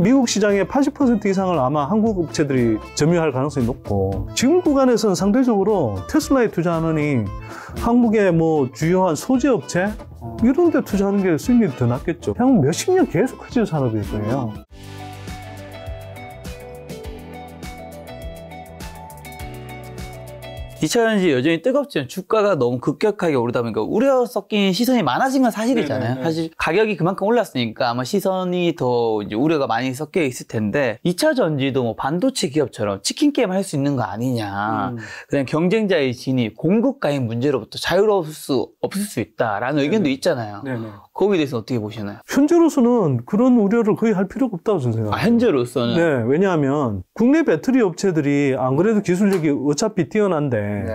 미국 시장의 80% 이상을 아마 한국 업체들이 점유할 가능성이 높고 지금 구간에서는 상대적으로 테슬라에 투자하느니 한국의 뭐 주요한 소재 업체 이런 데 투자하는 게 수익률이 더 낮겠죠. 향후 몇십 년 계속 커질 산업일 거예요. 2차전지 여전히 뜨겁지만 주가가 너무 급격하게 오르다 보니까 우려 섞인 시선이 많아진 건 사실이잖아요. 네네네. 사실 가격이 그만큼 올랐으니까 아마 시선이 더 우려가 많이 섞여 있을 텐데 2차전지도 뭐 반도체 기업처럼 치킨 게임 할 수 있는 거 아니냐. 음. 그냥 경쟁자의 진입, 공급가의 문제로부터 자유로울 수 없을 수 있다라는 네네. 의견도 있잖아요. 네네. 거기에 대해서 어떻게 보시나요? 현재로서는 그런 우려를 거의 할 필요가 없다고 저는 아, 생각합니다. 아, 현재로서는? 네, 왜냐하면 국내 배터리 업체들이 안 그래도 기술력이 어차피 뛰어난데 네.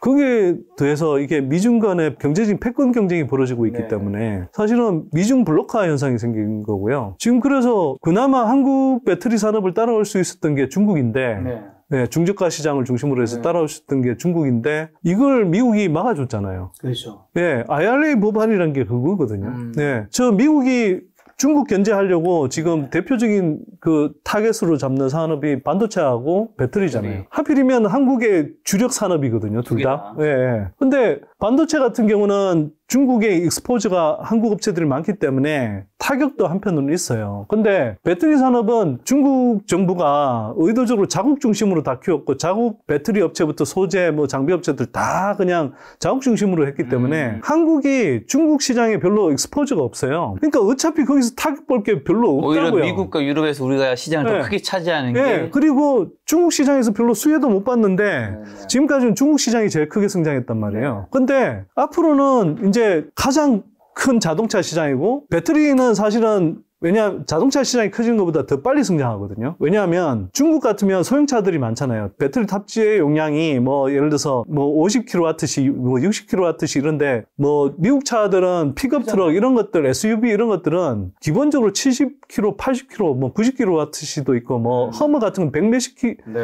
그게 더해서 이게 미중 간의 경제적인 패권 경쟁이 벌어지고 있기 네. 때문에 사실은 미중 블록화 현상이 생긴 거고요. 지금 그래서 그나마 한국 배터리 산업을 따라올 수 있었던 게 중국인데 네. 네, 중저가 시장을 중심으로 해서 네. 따라오셨던 게 중국인데 이걸 미국이 막아줬잖아요. 그렇죠. 네, IRA 법안이라는 게 그거거든요. 음. 네, 저 미국이 중국 견제하려고 지금 네. 대표적인 그 타겟으로 잡는 산업이 반도체하고 배터리잖아요. 배터리. 네. 하필이면 한국의 주력 산업이거든요, 둘 다. 예. 네. 근데 반도체 같은 경우는 중국의 익스포즈가 한국 업체들이 많기 때문에 타격도 한편으로는 있어요. 근데 배터리 산업은 중국 정부가 의도적으로 자국 중심으로 다 키웠고 자국 배터리 업체부터 소재 뭐 장비 업체들 다 그냥 자국 중심으로 했기 때문에 음. 한국이 중국 시장에 별로 익스포즈가 없어요. 그러니까 어차피 거기서 타격 볼 게 별로 없다고요. 오히려 미국과 유럽에서 우리가 시장을 네. 더 크게 차지하는 네. 게 그리고 중국 시장에서 별로 수혜도 못 받는데 네. 지금까지는 중국 시장이 제일 크게 성장했단 말이에요. 네. 근데 앞으로는 이제 이제 가장 큰 자동차 시장이고 배터리는 사실은 왜냐 자동차 시장이 커진 것보다 더 빨리 성장하거든요. 왜냐하면 중국 같으면 소형차들이 많잖아요. 배터리 탑재 용량이 뭐 예를 들어서 뭐 50kW씩 뭐 60kW씩 이런데 뭐 미국 차들은 픽업 트럭 이런 것들 SUV 이런 것들은 기본적으로 70kW, 80kW, 뭐 90kW씩도 있고 뭐 음. 허머 같은 건 100몇십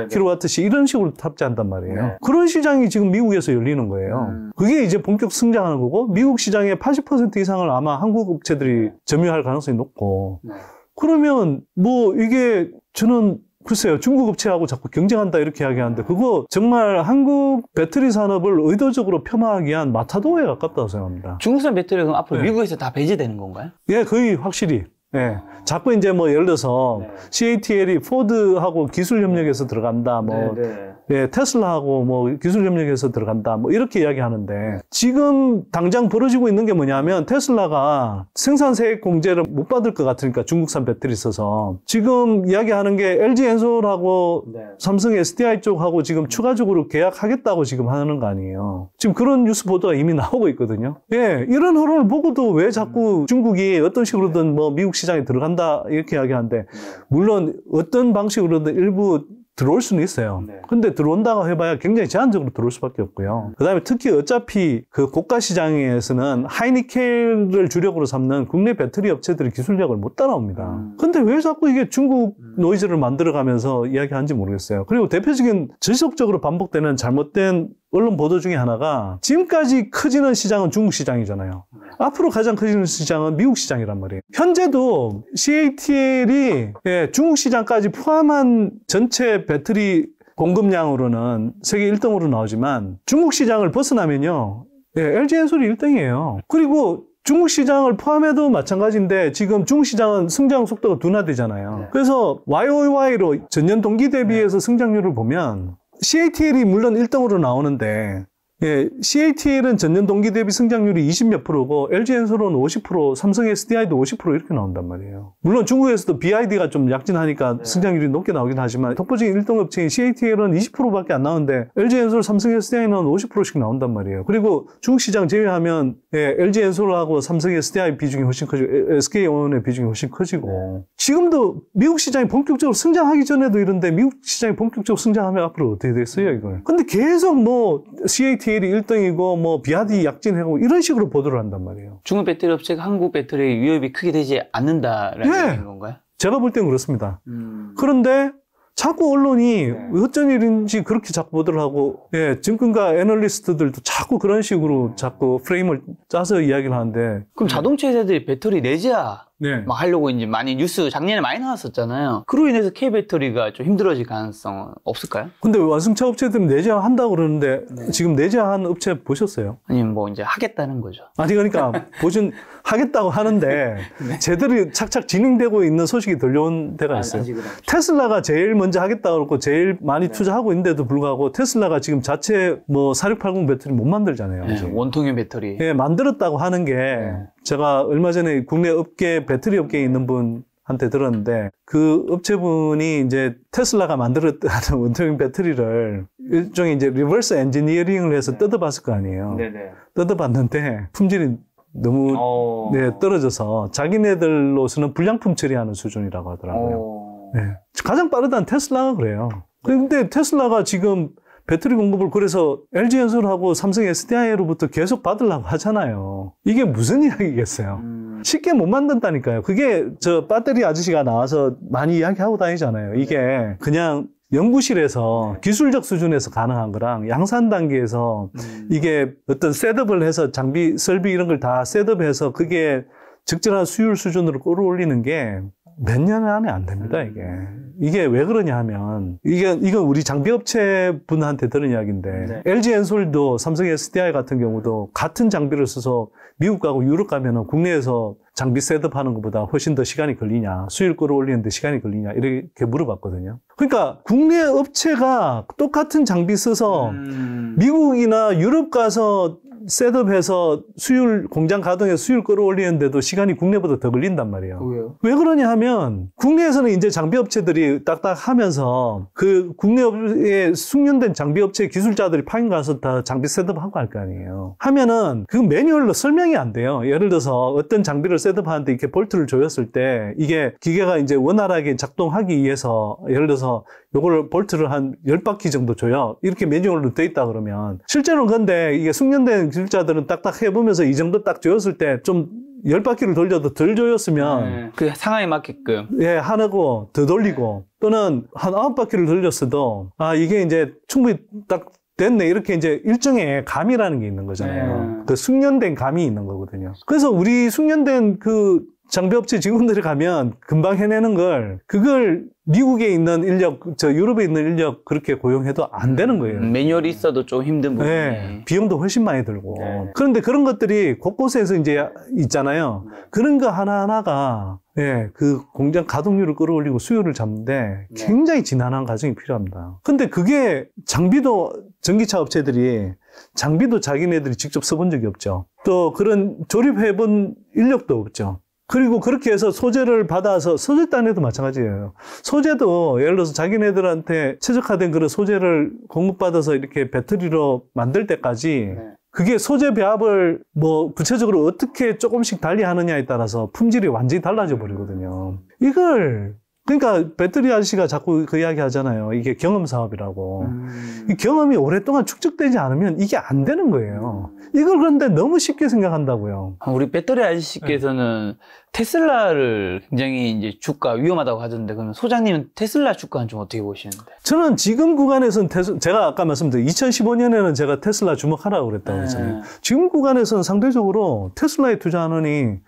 kW씩 이런 식으로 탑재한단 말이에요. 네. 그런 시장이 지금 미국에서 열리는 거예요. 음. 그게 이제 본격 성장하는 거고 미국 시장의 80% 이상을 아마 한국 업체들이 점유할 가능성이 높고 네. 그러면 뭐 이게 저는 글쎄요 중국 업체하고 자꾸 경쟁한다 이렇게 이야기하는데 네. 그거 정말 한국 배터리 산업을 의도적으로 폄하하기 위한 마타도에 가깝다고 생각합니다. 중국산 배터리 그럼 앞으로 네. 미국에서 다 배제되는 건가요? 예, 거의 확실히. 예. 자꾸 이제 뭐 예를 들어서 네. CATL이 포드하고 기술 협력에서 들어간다. 뭐 네, 네. 예, 테슬라하고 뭐 기술 협력해서 들어간다. 뭐 이렇게 이야기하는데 지금 당장 벌어지고 있는 게 뭐냐면 테슬라가 생산세액 공제를 못 받을 것 같으니까 중국산 배터리 써서 지금 이야기하는 게 LG 엔솔하고 네. 삼성 SDI 쪽하고 지금 네. 추가적으로 계약하겠다고 지금 하는 거 아니에요. 지금 그런 뉴스 보도가 이미 나오고 있거든요. 예, 이런 흐름을 보고도 왜 자꾸 음. 중국이 어떤 식으로든 네. 뭐 미국 시장에 들어간다 이렇게 이야기하는데 네. 물론 어떤 방식으로든 일부 들어올 수는 있어요. 네. 근데 들어온다고 해봐야 굉장히 제한적으로 들어올 수밖에 없고요. 음. 그 다음에 특히 어차피 그 고가 시장에서는 하이니켈을 주력으로 삼는 국내 배터리 업체들의 기술력을 못 따라옵니다. 음. 근데 왜 자꾸 이게 중국 음. 노이즈를 만들어가면서 이야기하는지 모르겠어요. 그리고 대표적인 지속적으로 반복되는 잘못된 언론 보도 중에 하나가 지금까지 커지는 시장은 중국 시장이잖아요. 앞으로 가장 커지는 시장은 미국 시장이란 말이에요. 현재도 CATL이 예, 중국 시장까지 포함한 전체 배터리 공급량으로는 세계 1등으로 나오지만 중국 시장을 벗어나면요. 예, LG 엔솔이 1등이에요. 그리고 중국 시장을 포함해도 마찬가지인데 지금 중국 시장은 성장 속도가 둔화되잖아요. 네. 그래서 YOY로 전년 동기 대비해서 네. 성장률을 보면 CATL이 물론 1등으로 나오는데 예, CATL은 전년 동기 대비 성장률이 20 몇 프로고 LG 엔솔은 50%, 삼성 SDI도 50% 이렇게 나온단 말이에요. 물론 중국에서도 BID가 좀 약진하니까 네. 성장률이 높게 나오긴 하지만 독보적인 일등 업체인 CATL은 20%밖에 안 나오는데 LG 엔솔, 삼성 SDI는 50%씩 나온단 말이에요. 그리고 중국 시장 제외하면 예, LG 엔솔하고 삼성 SDI 비중이 훨씬 커지고 SK 온의 비중이 훨씬 커지고 네. 지금도 미국 시장이 본격적으로 성장하기 전에도 이런데 미국 시장이 본격적으로 성장하면 앞으로 어떻게 됐어요 이걸? 근데 계속 뭐 CAT l LTL이 1등이고 뭐 비아디 약진하고 뭐 이런 식으로 보도를 한단 말이에요. 중국 배터리 업체가 한국 배터리 위협이 크게 되지 않는다라는 네. 건가요? 제가 볼 땐 그렇습니다. 음... 그런데 자꾸 언론이 네. 어쩐 일인지 그렇게 자꾸 보도를 하고 예, 증권가 애널리스트들도 자꾸 그런 식으로 자꾸 프레임을 짜서 이야기를 하는데 그럼 자동차 회사들이 배터리 내지야 네. 막 하려고 이제 많이 뉴스 작년에 많이 나왔었잖아요. 그로 인해서 K 배터리가 좀 힘들어질 가능성은 없을까요? 근데 완성차 업체들은 내재한다고 그러는데 네. 지금 내재한 업체 보셨어요? 아니 뭐 이제 하겠다는 거죠. 아니 그러니까 보증 하겠다고 하는데 네. 제대로 착착 진행되고 있는 소식이 들려온 데가 아, 있어요. 아, 테슬라가 제일 먼저 하겠다고 그러고 제일 많이 네. 투자하고 있는데도 불구하고 테슬라가 지금 자체 뭐 4680 배터리 못 만들잖아요. 네, 원통형 배터리. 예, 만들었다고 하는 게 네. 제가 얼마 전에 국내 업계 배터리 업계에 있는 분한테 들었는데 그 업체분이 이제 테슬라가 만들었던는 원통형 배터리를 일종의 이제 리버스 엔지니어링을 해서 네. 뜯어봤을 거 아니에요. 네네. 뜯어봤는데 품질이 너무 오. 어. 네, 떨어져서 자기네들로서는 불량품 처리하는 수준이라고 하더라고요. 오. 어. 네. 가장 빠르다는 테슬라가 그래요. 그런데 네. 테슬라가 지금 배터리 공급을 그래서 LG연설하고 삼성 SDI로부터 계속 받으려고 하잖아요. 이게 무슨 이야기겠어요? 음. 쉽게 못 만든다니까요. 그게 저 배터리 아저씨가 나와서 많이 이야기하고 다니잖아요. 이게 그냥 연구실에서 네. 기술적 수준에서 가능한 거랑 양산 단계에서 음. 이게 어떤 셋업을 해서 장비 설비 이런 걸 다 셋업해서 그게 적절한 수율 수준으로 끌어올리는 게 몇년 안에 안 됩니다, 이게. 음. 이게 왜 그러냐 하면 이게 이건 우리 장비 업체 분한테 들은 이야기인데 네. LG 엔솔도 삼성 SDI 같은 경우도 같은 장비를 써서 미국 가고 유럽 가면은 국내에서 장비 셋업하는 것보다 훨씬 더 시간이 걸리냐 수율 끌어올리는데 시간이 걸리냐 이렇게 물어봤거든요. 그러니까 국내 업체가 똑같은 장비 써서 음... 미국이나 유럽 가서 셋업해서 수율 공장 가동에 수율 끌어올리는데도 시간이 국내보다 더 걸린단 말이에요. 왜요? 왜 그러냐 하면 국내에서는 이제 장비 업체들이 딱딱하면서 그 국내 업에 숙련된 장비 업체 기술자들이 파인 가서 다 장비 셋업하고 할 거 아니에요. 하면은 그 매뉴얼로 설명이 안 돼요. 예를 들어서 어떤 장비를 셋업하는데 이렇게 볼트를 조였을 때 이게 기계가 이제 원활하게 작동하기 위해서 예를 들어서 이걸 볼트를 한1 0바퀴 정도 줘요. 이렇게 매뉴얼로 돼 있다 그러면 실제로는 근데 이게 숙련된 기술자들은 딱딱 해보면서 이 정도 딱 조였을 때 좀 열 바퀴를 돌려도 덜 조였으면 네, 그 상황에 맞게끔 예 하나고 더 돌리고 또는 한 아홉 바퀴를 돌렸어도 아 이게 이제 충분히 딱 됐네 이렇게 이제 일종의 감이라는 게 있는 거잖아요. 네. 그 숙련된 감이 있는 거거든요. 그래서 우리 숙련된 그 장비업체 직원들이 가면 금방 해내는 걸 그걸 미국에 있는 인력, 저 유럽에 있는 인력 그렇게 고용해도 안 되는 음, 거예요. 매뉴얼이 있어도 좀 힘든 부분. 네, 비용도 훨씬 많이 들고. 네. 그런데 그런 것들이 곳곳에서 이제 있잖아요. 그런 거 하나하나가 예, 그 공장 가동률을 끌어올리고 수요를 잡는데 네. 굉장히 지난한 과정이 필요합니다. 근데 그게 장비도 전기차 업체들이 장비도 자기네들이 직접 써본 적이 없죠. 또 그런 조립해본 인력도 없죠. 그리고 그렇게 해서 소재를 받아서 소재단에도 마찬가지예요. 소재도 예를 들어서 자기네들한테 최적화된 그런 소재를 공급받아서 이렇게 배터리로 만들 때까지 네. 그게 소재 배합을 뭐 구체적으로 어떻게 조금씩 달리 하느냐에 따라서 품질이 완전히 달라져 버리거든요. 이걸 그러니까 배터리 아저씨가 자꾸 그 이야기 하잖아요. 이게 경험 사업이라고. 음. 이 경험이 오랫동안 축적되지 않으면 이게 안 되는 거예요. 이걸 그런데 너무 쉽게 생각한다고요. 아, 우리 배터리 아저씨께서는 네. 테슬라를 굉장히 이제 주가 위험하다고 하던데 그러면 소장님은 테슬라 주가는 좀 어떻게 보시는데? 저는 지금 구간에서는 테슬, 제가 아까 말씀드린 2015년에는 제가 테슬라 주목하라고 그랬다고 했잖아요. 네. 지금 구간에서는 상대적으로 테슬라에 투자하느니 음.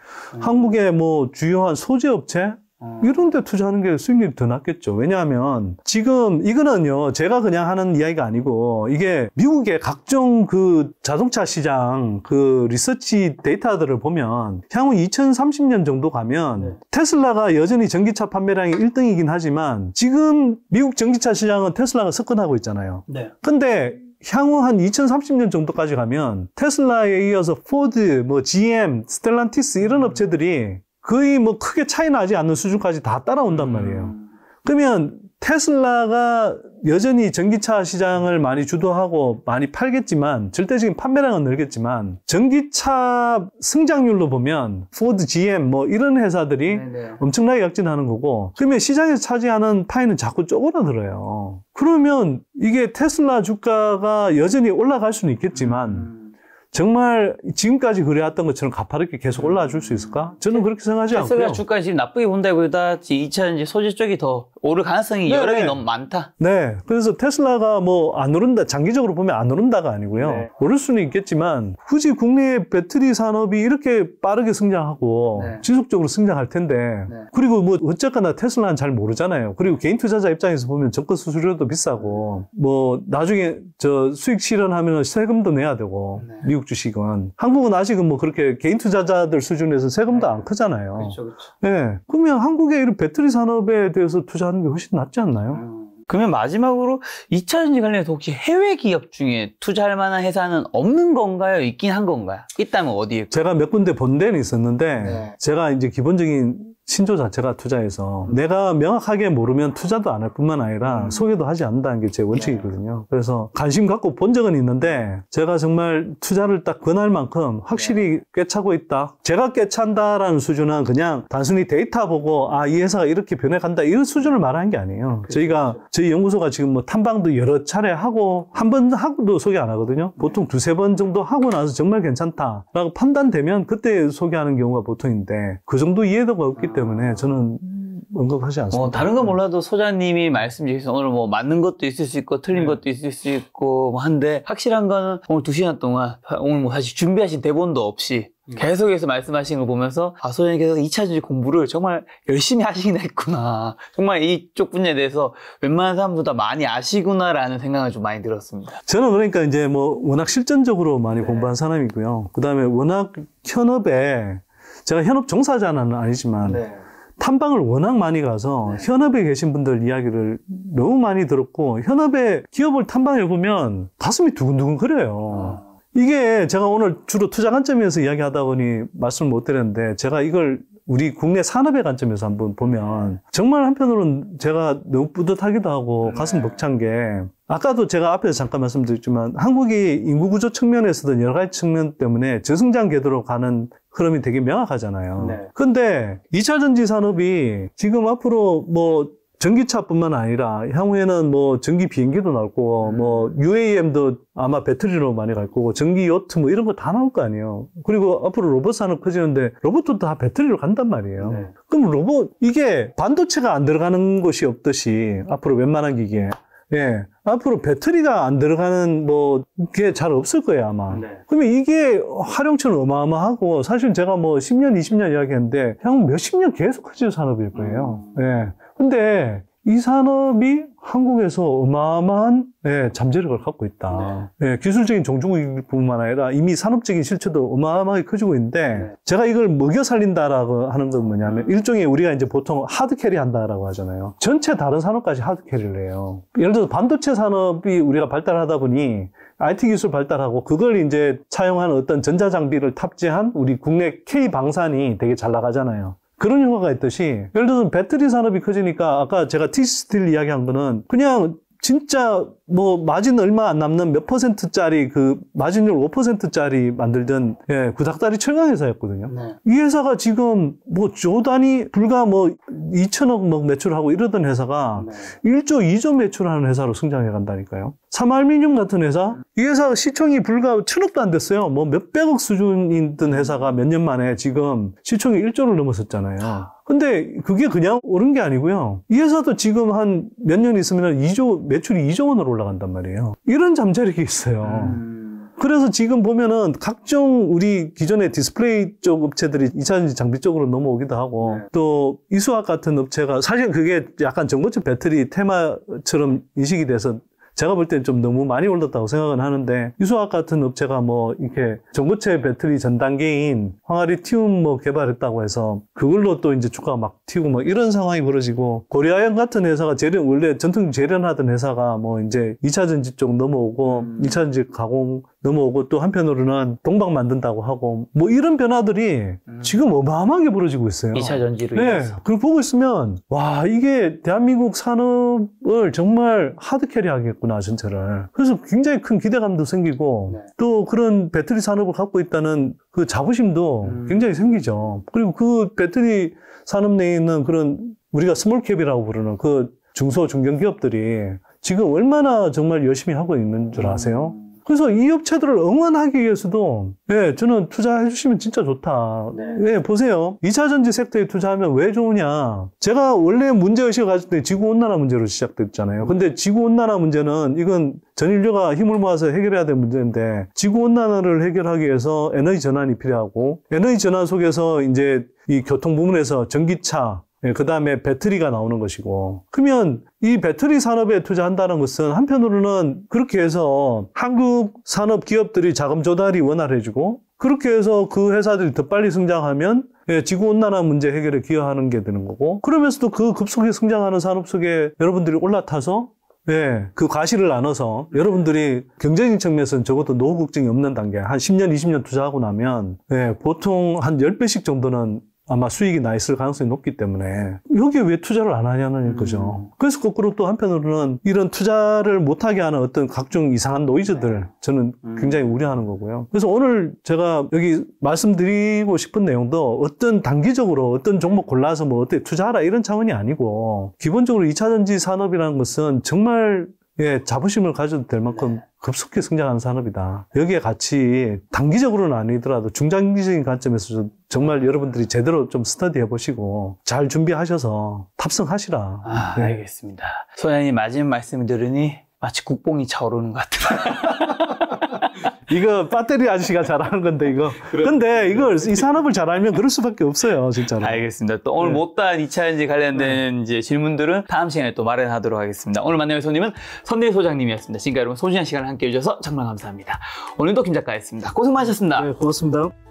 한국의 뭐 주요한 소재 업체 어. 이런 데 투자하는 게 수익률이 더 낫겠죠. 왜냐하면 지금 이거는요, 제가 그냥 하는 이야기가 아니고 이게 미국의 각종 그 자동차 시장 그 리서치 데이터들을 보면 향후 2030년 정도 가면 네. 테슬라가 여전히 전기차 판매량이 1등이긴 하지만 지금 미국 전기차 시장은 테슬라가 석권하고 있잖아요. 네. 근데 향후 한 2030년 정도까지 가면 테슬라에 이어서 포드, 뭐 GM, 스텔란티스 이런 음. 업체들이 거의 뭐 크게 차이 나지 않는 수준까지 다 따라온단 음. 말이에요. 그러면 테슬라가 여전히 전기차 시장을 많이 주도하고 많이 팔겠지만 절대적인 판매량은 늘겠지만 전기차 성장률로 보면 포드, GM 뭐 이런 회사들이 네네. 네. 엄청나게 약진하는 거고 그러면 시장에서 차지하는 파이는 자꾸 쪼그라들어요. 그러면 이게 테슬라 주가가 여전히 올라갈 수는 있겠지만 음. 정말 지금까지 그래왔던 것처럼 가파르게 계속 올라와 줄 수 있을까? 저는 그렇게 생각하지 않고요. 테슬라 주가 지금 나쁘게 본다기보다 2차 이제 소재 쪽이 더 오를 가능성이 네, 여러 개 네. 너무 많다. 네. 그래서 테슬라가 뭐 안 오른다, 장기적으로 보면 안 오른다가 아니고요. 네. 오를 수는 있겠지만 굳이 국내의 배터리 산업이 이렇게 빠르게 성장하고 네. 지속적으로 성장할 텐데 네. 그리고 뭐 어쨌거나 테슬라는 잘 모르잖아요. 그리고 개인 투자자 입장에서 보면 적금 수수료도 비싸고 뭐 나중에 저 수익 실현하면 세금도 내야 되고 네. 미 미국 주식은 한국은 아직은 뭐 그렇게 개인 투자자들 수준에서 세금도 네. 안 크잖아요. 그렇죠, 그렇죠. 네. 그러면 한국의 이런 배터리 산업에 대해서 투자하는 게 훨씬 낫지 않나요? 음. 그러면 마지막으로 2차전지 관련해서 혹시 해외 기업 중에 투자할 만한 회사는 없는 건가요? 있긴 한 건가요? 있다면 어디에? 제가 몇 군데 본 데는 있었는데 네. 제가 이제 기본적인 신조 자체가 투자해서 음. 내가 명확하게 모르면 투자도 안 할 뿐만 아니라 음. 소개도 하지 않는다는 게 제 원칙이거든요. 네. 그래서 관심 갖고 본 적은 있는데 제가 정말 투자를 딱 권할 만큼 확실히 네. 꿰차고 있다. 제가 꿰찬다라는 수준은 그냥 단순히 데이터 보고 아, 이 회사가 이렇게 변해간다 이런 수준을 말하는 게 아니에요. 그렇죠, 저희가 그렇죠. 저희 연구소가 지금 뭐 탐방도 여러 차례 하고 한 번 하고도 소개 안 하거든요. 네. 보통 두세 번 정도 하고 나서 정말 괜찮다라고 판단되면 그때 소개하는 경우가 보통인데 그 정도 이해도가 없기 때문에 아. 때문에 저는 음. 언급하지 뭐 않습니다. 어, 다른 건 네. 몰라도 소장님이 말씀 주셔서 오늘 뭐 맞는 것도 있을 수 있고 틀린 네. 것도 있을 수 있고 뭐 한데 확실한 거는 오늘 두 시간 동안 오늘 뭐 사실 준비하신 대본도 없이 음. 계속해서 말씀하신 걸 보면서 아 소장님께서 2차전지 공부를 정말 열심히 하시긴 했구나 정말 이쪽 분야에 대해서 웬만한 사람보다 많이 아시구나라는 생각을 좀 많이 들었습니다 저는 그러니까 이제 뭐 워낙 실전적으로 많이 네. 공부한 사람이고요 그 다음에 워낙 현업에 제가 현업 종사자는 아니지만 네. 탐방을 워낙 많이 가서 네. 현업에 계신 분들 이야기를 너무 많이 들었고 현업에 기업을 탐방해 보면 가슴이 두근두근 거려요. 아. 이게 제가 오늘 주로 투자 관점에서 이야기하다 보니 말씀을 못 드렸는데 제가 이걸 우리 국내 산업의 관점에서 한번 보면 정말 한편으로는 제가 너무 뿌듯하기도 하고 네. 가슴 벅찬 게 아까도 제가 앞에서 잠깐 말씀드렸지만 한국이 인구 구조 측면에서도 여러 가지 측면 때문에 저성장 궤도로 가는 흐름이 되게 명확하잖아요. 네. 근데 2차 전지 산업이 지금 앞으로 뭐 전기차뿐만 아니라 향후에는 뭐 전기 비행기도 나올 거고 음. 뭐 UAM도 아마 배터리로 많이 갈 거고 전기 요트 뭐 이런 거 다 나올 거 아니에요. 그리고 앞으로 로봇 산업 커지는데 로봇도 다 배터리로 간단 말이에요. 네. 그럼 로봇 이게 반도체가 안 들어가는 곳이 없듯이 앞으로 웬만한 기계 예. 앞으로 배터리가 안 들어가는 뭐, 게 잘 없을 거예요, 아마. 네. 그러면 이게 활용처는 어마어마하고, 사실 제가 뭐 10년, 20년 이야기했는데, 향후 몇십 년 계속 커지는 산업일 거예요. 음. 예. 근데 이 산업이 한국에서 어마어마한 예, 잠재력을 갖고 있다. 네. 예, 기술적인 종중국뿐만 아니라 이미 산업적인 실체도 어마어마하게 커지고 있는데 네. 제가 이걸 먹여 살린다라고 하는 건 뭐냐면 음. 일종의 우리가 이제 보통 하드 캐리 한다라고 하잖아요. 전체 다른 산업까지 하드 캐리를 해요. 예를 들어서 반도체 산업이 우리가 발달하다 보니 IT 기술 발달하고 그걸 이제 차용한 어떤 전자장비를 탑재한 우리 국내 K 방산이 되게 잘 나가잖아요. 그런 효과가 있듯이 예를 들어서 배터리 산업이 커지니까 아까 제가 티스틸 이야기한 거는 그냥 진짜 뭐 마진 얼마 안 남는 몇 퍼센트짜리 그 마진율 5%짜리 만들던 예, 구닥다리 철강 회사였거든요. 네. 이 회사가 지금 뭐 조단이 불과 뭐 2천억 뭐 매출하고 이러던 회사가 네. 1조 2조 매출하는 회사로 성장해 간다니까요. 삼알미늄 같은 회사 이 회사 시총이 불과 천억도 안 됐어요. 뭐 몇백억 수준이던 회사가 몇 년 만에 지금 시총이 1조를 넘어섰잖아요 근데 그게 그냥 오른 게 아니고요. 이 회사도 지금 한 몇 년 있으면 2조 매출이 2조 원으로 올라간단 말이에요. 이런 잠재력이 있어요. 음. 그래서 지금 보면은 각종 우리 기존의 디스플레이 쪽 업체들이 2차전지 장비 쪽으로 넘어오기도 하고 네. 또 이수학 같은 업체가 사실 그게 약간 전고체 배터리 테마처럼 인식이 돼서 제가 볼 때는 좀 너무 많이 올랐다고 생각은 하는데 유수학 같은 업체가 뭐 이렇게 전고체 배터리 전 단계인 황아리티움뭐 개발했다고 해서 그걸로 또 이제 주가가 막 튀고 막 이런 상황이 벌어지고 고려아연 같은 회사가 재련 원래 전통 재련하던 회사가 뭐 이제 2차 전지 쪽 넘어오고 2차 음. 전지 가공 넘어오고 또 한편으로는 동방 만든다고 하고 뭐 이런 변화들이 음. 지금 어마어마하게 벌어지고 있어요. 2차 전지로 네. 인해서. 그걸 보고 있으면 와 이게 대한민국 산업을 정말 하드캐리 하겠구나 전체를. 그래서 굉장히 큰 기대감도 생기고 네. 또 그런 배터리 산업을 갖고 있다는 그 자부심도 음. 굉장히 생기죠. 그리고 그 배터리 산업 내에 있는 그런 우리가 스몰캡이라고 부르는 그 중소 중견 기업들이 지금 얼마나 정말 열심히 하고 있는 줄 아세요? 음. 그래서 이 업체들을 응원하기 위해서도 예, 저는 투자해 주시면 진짜 좋다. 네. 예, 보세요. 2차 전지 섹터에 투자하면 왜 좋으냐. 제가 원래 문제의식을 가질 때 지구온난화 문제로 시작됐잖아요. 근데 지구온난화 문제는 이건 전 인류가 힘을 모아서 해결해야 될 문제인데 지구온난화를 해결하기 위해서 에너지 전환이 필요하고 에너지 전환 속에서 이제 이 교통 부문에서 전기차, 예, 그 다음에 배터리가 나오는 것이고. 그러면 이 배터리 산업에 투자한다는 것은 한편으로는 그렇게 해서 한국 산업 기업들이 자금 조달이 원활해지고 그렇게 해서 그 회사들이 더 빨리 성장하면 예, 지구온난화 문제 해결에 기여하는 게 되는 거고 그러면서도 그 급속히 성장하는 산업 속에 여러분들이 올라타서 네, 그 과실을 나눠서 여러분들이 경제적인 측면에서는 적어도 노후 걱정이 없는 단계, 한 10년, 20년 투자하고 나면, 네, 보통 한 10배씩 정도는 아마 수익이 나 있을 가능성이 높기 때문에 여기에 왜 투자를 안 하냐는 음. 거죠. 그래서 거꾸로 또 한편으로는 이런 투자를 못하게 하는 어떤 각종 이상한 노이즈들 네. 저는 음. 굉장히 우려하는 거고요. 그래서 오늘 제가 여기 말씀드리고 싶은 내용도 어떤 단기적으로 어떤 종목 골라서 뭐 어떻게 투자하라 이런 차원이 아니고 기본적으로 2차전지 산업이라는 것은 정말 예, 자부심을 가져도 될 만큼 네. 급속히 성장하는 산업이다. 여기에 같이 단기적으로는 아니더라도 중장기적인 관점에서 정말 아. 여러분들이 제대로 좀 스터디해 보시고 잘 준비하셔서 탑승하시라. 아, 네. 알겠습니다. 소장님 마지막 말씀을 들으니 마치 국뽕이 차오르는 것 같아요. 이거 배터리 아저씨가 잘하는 건데 이거. 근데 이걸 이 산업을 잘 알면 그럴 수밖에 없어요, 진짜로. 알겠습니다. 또 오늘 네. 못다한 2차인지 관련된 네. 이제 질문들은 다음 시간에 또 마련하도록 하겠습니다. 오늘 만나뵐 손님은 선대 위 소장님이었습니다. 지금까지 여러분 소중한 시간을 함께 해주셔서 정말 감사합니다. 오늘도 김 작가였습니다. 고생 많으셨습니다. 네, 고맙습니다.